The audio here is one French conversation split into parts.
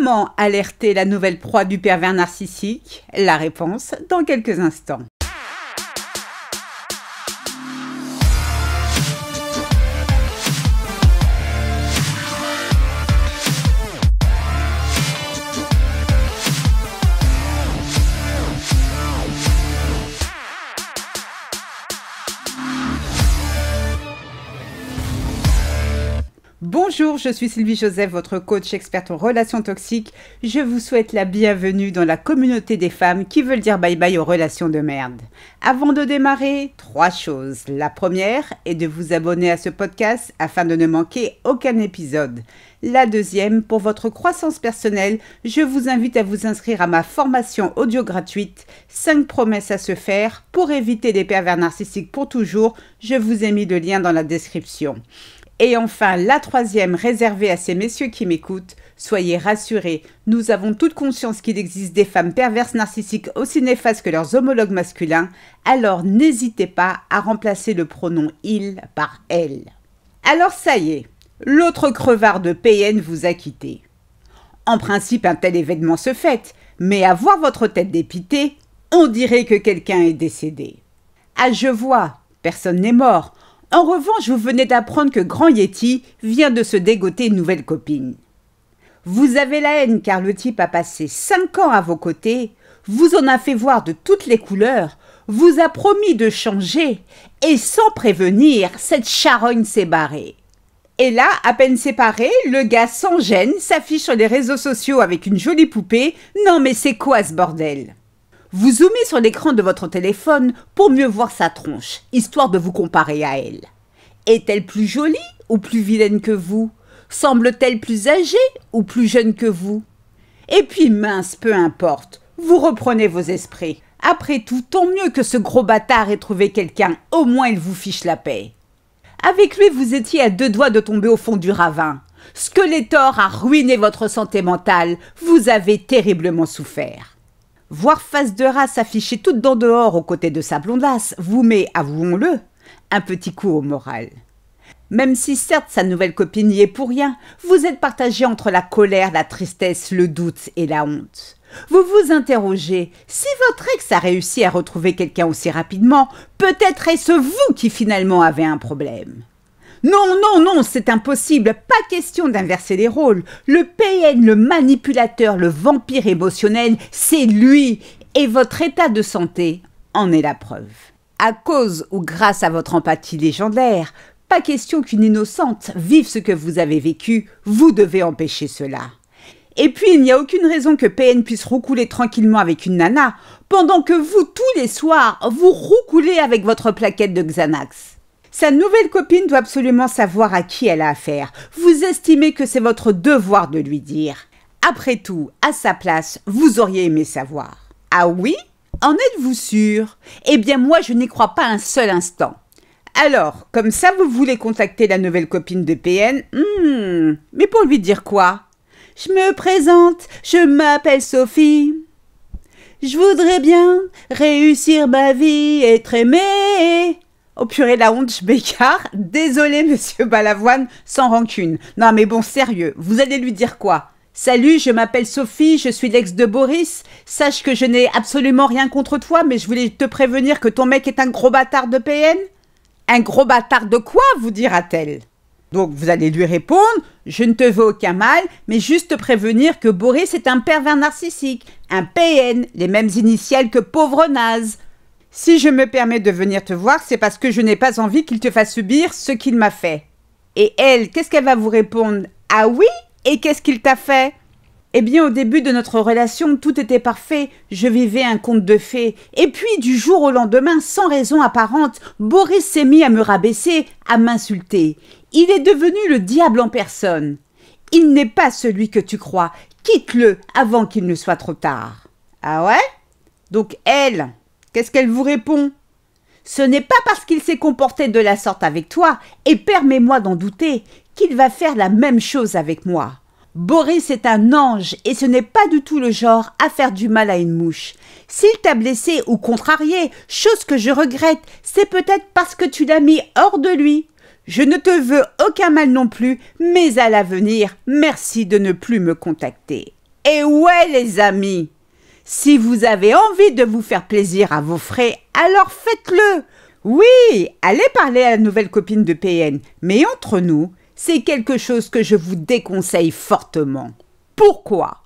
Comment alerter la nouvelle proie du pervers narcissique La réponse dans quelques instants. Bonjour, je suis Sylvie Joseph, votre coach experte en relations toxiques. Je vous souhaite la bienvenue dans la communauté des femmes qui veulent dire bye bye aux relations de merde. Avant de démarrer, trois choses. La première est de vous abonner à ce podcast afin de ne manquer aucun épisode. La deuxième, pour votre croissance personnelle, je vous invite à vous inscrire à ma formation audio gratuite 5 promesses à se faire pour éviter des pervers narcissiques pour toujours. Je vous ai mis le lien dans la description. Et enfin, la troisième, réservée à ces messieurs qui m'écoutent, soyez rassurés, nous avons toute conscience qu'il existe des femmes perverses narcissiques aussi néfastes que leurs homologues masculins, alors n'hésitez pas à remplacer le pronom il par elle. Alors ça y est, l'autre crevard de PN vous a quitté. En principe, un tel événement se fait, mais à voir votre tête dépitée, on dirait que quelqu'un est décédé. Ah, je vois, personne n'est mort, en revanche, vous venez d'apprendre que Grand Yeti vient de se dégoter une nouvelle copine. Vous avez la haine car le type a passé 5 ans à vos côtés, vous en a fait voir de toutes les couleurs, vous a promis de changer, et sans prévenir, cette charogne s'est barrée. Et là, à peine séparé, le gars sans gêne s'affiche sur les réseaux sociaux avec une jolie poupée. Non mais c'est quoi ce bordel vous zoomez sur l'écran de votre téléphone pour mieux voir sa tronche, histoire de vous comparer à elle. Est-elle plus jolie ou plus vilaine que vous Semble-t-elle plus âgée ou plus jeune que vous Et puis mince, peu importe, vous reprenez vos esprits. Après tout, tant mieux que ce gros bâtard ait trouvé quelqu'un, au moins il vous fiche la paix. Avec lui, vous étiez à deux doigts de tomber au fond du ravin. Skeletor a ruiné votre santé mentale, vous avez terriblement souffert. Voir face de race affichée toute d'en dehors aux côtés de sa blondasse vous met, avouons-le, un petit coup au moral. Même si certes sa nouvelle copine n'y est pour rien, vous êtes partagé entre la colère, la tristesse, le doute et la honte. Vous vous interrogez, si votre ex a réussi à retrouver quelqu'un aussi rapidement, peut-être est-ce vous qui finalement avez un problème. Non, non, non, c'est impossible. Pas question d'inverser les rôles. Le PN, le manipulateur, le vampire émotionnel, c'est lui. Et votre état de santé en est la preuve. À cause ou grâce à votre empathie légendaire, pas question qu'une innocente vive ce que vous avez vécu, vous devez empêcher cela. Et puis il n'y a aucune raison que PN puisse roucouler tranquillement avec une nana, pendant que vous tous les soirs, vous roucoulez avec votre plaquette de Xanax. Sa nouvelle copine doit absolument savoir à qui elle a affaire. Vous estimez que c'est votre devoir de lui dire. Après tout, à sa place, vous auriez aimé savoir. Ah oui En êtes-vous sûr Eh bien moi, je n'y crois pas un seul instant. Alors, comme ça, vous voulez contacter la nouvelle copine de PN hmm, Mais pour lui dire quoi Je me présente, je m'appelle Sophie. Je voudrais bien réussir ma vie, être aimée. Oh purée, la honte, je m'écarte. Désolé, monsieur Balavoine, sans rancune. Non, mais bon, sérieux, vous allez lui dire quoi Salut, je m'appelle Sophie, je suis l'ex de Boris. Sache que je n'ai absolument rien contre toi, mais je voulais te prévenir que ton mec est un gros bâtard de PN. Un gros bâtard de quoi vous dira-t-elle donc vous allez lui répondre, je ne te veux aucun mal, mais juste te prévenir que Boris est un pervers narcissique, un PN, les mêmes initiales que pauvre naze. Si je me permets de venir te voir, c'est parce que je n'ai pas envie qu'il te fasse subir ce qu'il m'a fait. Et elle, qu'est-ce qu'elle va vous répondre Ah oui Et qu'est-ce qu'il t'a fait eh bien, au début de notre relation, tout était parfait. Je vivais un conte de fées. Et puis, du jour au lendemain, sans raison apparente, Boris s'est mis à me rabaisser, à m'insulter. Il est devenu le diable en personne. Il n'est pas celui que tu crois. Quitte-le avant qu'il ne soit trop tard. Ah ouais Donc, elle, Qu'est-ce qu'elle vous répond Ce n'est pas parce qu'il s'est comporté de la sorte avec toi, et permets-moi d'en douter, qu'il va faire la même chose avec moi. Boris est un ange et ce n'est pas du tout le genre à faire du mal à une mouche. S'il t'a blessé ou contrarié, chose que je regrette, c'est peut-être parce que tu l'as mis hors de lui. Je ne te veux aucun mal non plus, mais à l'avenir, merci de ne plus me contacter. Et ouais les amis si vous avez envie de vous faire plaisir à vos frais, alors faites-le. Oui, allez parler à la nouvelle copine de PN, mais entre nous, c'est quelque chose que je vous déconseille fortement. Pourquoi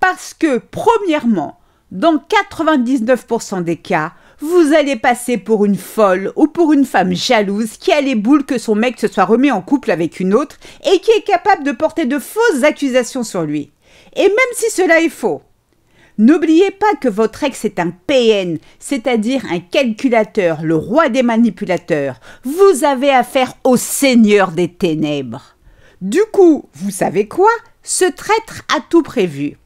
Parce que, premièrement, dans 99% des cas, vous allez passer pour une folle ou pour une femme jalouse qui a les boules que son mec se soit remis en couple avec une autre et qui est capable de porter de fausses accusations sur lui. Et même si cela est faux, N'oubliez pas que votre ex est un PN, c'est-à-dire un calculateur, le roi des manipulateurs. Vous avez affaire au seigneur des ténèbres. Du coup, vous savez quoi Ce traître a tout prévu.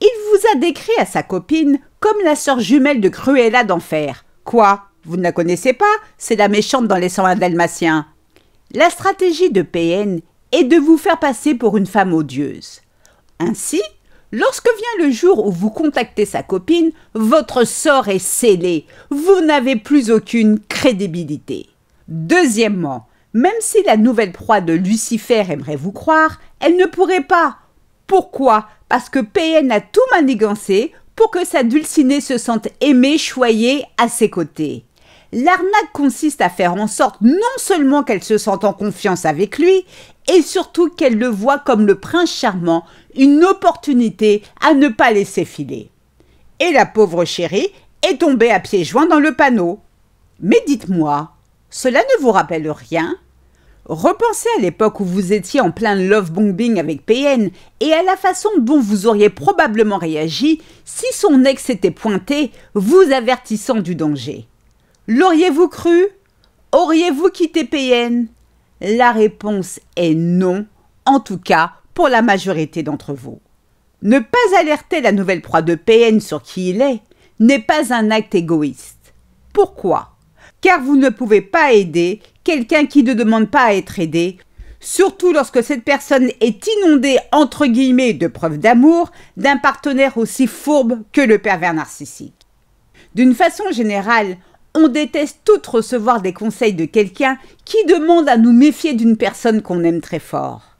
Il vous a décrit à sa copine comme la sœur jumelle de Cruella d'Enfer. Quoi Vous ne la connaissez pas C'est la méchante dans les sangs Dalmatiens. La stratégie de PN est de vous faire passer pour une femme odieuse. Ainsi, Lorsque vient le jour où vous contactez sa copine, votre sort est scellé. Vous n'avez plus aucune crédibilité. Deuxièmement, même si la nouvelle proie de Lucifer aimerait vous croire, elle ne pourrait pas. Pourquoi Parce que PN a tout manigancé pour que sa dulcinée se sente aimée, choyée à ses côtés. L'arnaque consiste à faire en sorte non seulement qu'elle se sente en confiance avec lui, et surtout qu'elle le voit comme le prince charmant, une opportunité à ne pas laisser filer. Et la pauvre chérie est tombée à pieds joints dans le panneau. Mais dites-moi, cela ne vous rappelle rien Repensez à l'époque où vous étiez en plein love bombing avec PN et à la façon dont vous auriez probablement réagi si son ex s'était pointé, vous avertissant du danger. L'auriez-vous cru Auriez-vous quitté PN La réponse est non, en tout cas pour la majorité d'entre vous. Ne pas alerter la nouvelle proie de PN sur qui il est n'est pas un acte égoïste. Pourquoi Car vous ne pouvez pas aider quelqu'un qui ne demande pas à être aidé, surtout lorsque cette personne est inondée entre guillemets de preuves d'amour d'un partenaire aussi fourbe que le pervers narcissique. D'une façon générale, on déteste tout recevoir des conseils de quelqu'un qui demande à nous méfier d'une personne qu'on aime très fort.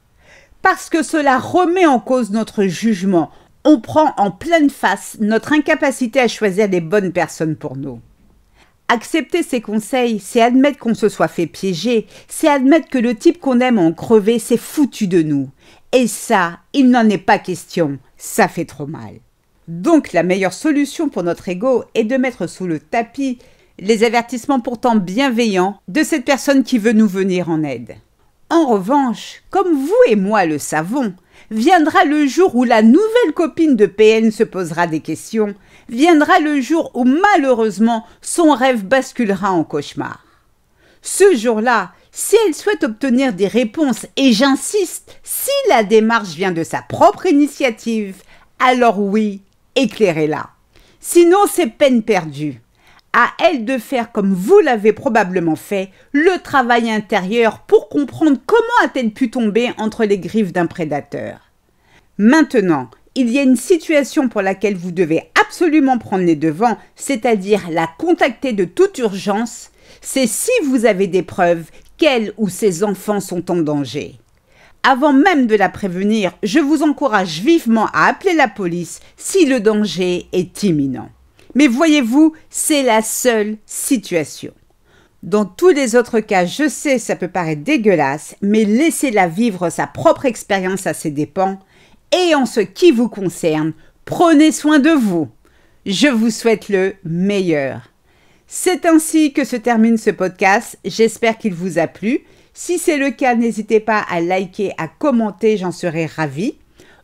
Parce que cela remet en cause notre jugement, on prend en pleine face notre incapacité à choisir les bonnes personnes pour nous. Accepter ces conseils, c'est admettre qu'on se soit fait piéger, c'est admettre que le type qu'on aime en crever s'est foutu de nous. Et ça, il n'en est pas question, ça fait trop mal. Donc la meilleure solution pour notre ego est de mettre sous le tapis les avertissements pourtant bienveillants de cette personne qui veut nous venir en aide. En revanche, comme vous et moi le savons, viendra le jour où la nouvelle copine de PN se posera des questions, viendra le jour où malheureusement son rêve basculera en cauchemar. Ce jour-là, si elle souhaite obtenir des réponses, et j'insiste, si la démarche vient de sa propre initiative, alors oui, éclairez-la. Sinon, c'est peine perdue à elle de faire, comme vous l'avez probablement fait, le travail intérieur pour comprendre comment a-t-elle pu tomber entre les griffes d'un prédateur. Maintenant, il y a une situation pour laquelle vous devez absolument prendre les devants, c'est-à-dire la contacter de toute urgence, c'est si vous avez des preuves qu'elle ou ses enfants sont en danger. Avant même de la prévenir, je vous encourage vivement à appeler la police si le danger est imminent. Mais voyez-vous, c'est la seule situation. Dans tous les autres cas, je sais, ça peut paraître dégueulasse, mais laissez-la vivre sa propre expérience à ses dépens. Et en ce qui vous concerne, prenez soin de vous. Je vous souhaite le meilleur. C'est ainsi que se termine ce podcast. J'espère qu'il vous a plu. Si c'est le cas, n'hésitez pas à liker, à commenter, j'en serai ravie.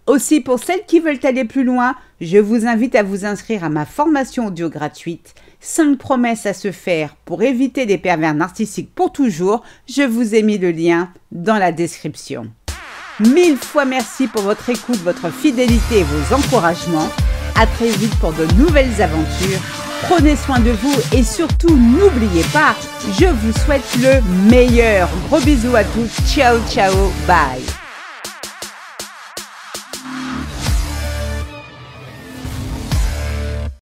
Aussi, pour celles qui veulent aller plus loin, je vous invite à vous inscrire à ma formation audio gratuite 5 promesses à se faire pour éviter des pervers narcissiques pour toujours. Je vous ai mis le lien dans la description. Mille fois merci pour votre écoute, votre fidélité et vos encouragements. À très vite pour de nouvelles aventures. Prenez soin de vous et surtout n'oubliez pas, je vous souhaite le meilleur. Gros bisous à tous. Ciao, ciao, bye.